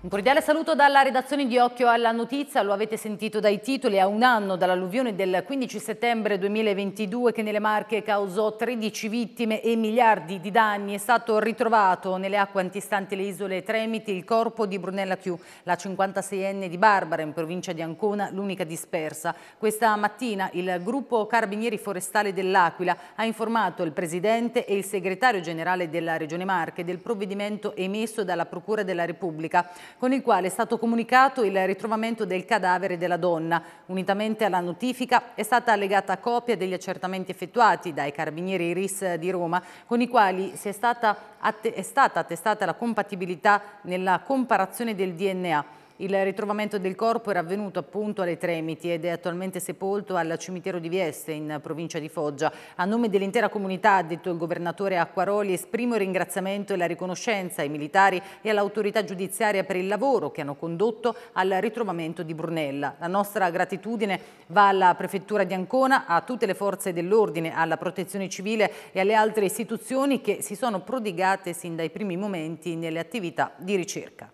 Un cordiale saluto dalla redazione di Occhio alla Notizia, lo avete sentito dai titoli, a un anno dall'alluvione del 15 settembre 2022 che nelle Marche causò 13 vittime e miliardi di danni, è stato ritrovato nelle acque antistanti le isole Tremiti il corpo di Brunella Chiù, la 56enne di Barbara in provincia di Ancona, l'unica dispersa. Questa mattina il gruppo Carabinieri Forestale dell'Aquila ha informato il Presidente e il Segretario Generale della Regione Marche del provvedimento emesso dalla Procura della Repubblica con il quale è stato comunicato il ritrovamento del cadavere della donna. Unitamente alla notifica è stata allegata copia degli accertamenti effettuati dai carabinieri Iris di Roma, con i quali è stata, è stata attestata la compatibilità nella comparazione del DNA. Il ritrovamento del corpo era avvenuto appunto alle Tremiti ed è attualmente sepolto al cimitero di Vieste in provincia di Foggia. A nome dell'intera comunità, ha detto il governatore Acquaroli, esprimo il ringraziamento e la riconoscenza ai militari e all'autorità giudiziaria per il lavoro che hanno condotto al ritrovamento di Brunella. La nostra gratitudine va alla prefettura di Ancona, a tutte le forze dell'ordine, alla protezione civile e alle altre istituzioni che si sono prodigate sin dai primi momenti nelle attività di ricerca.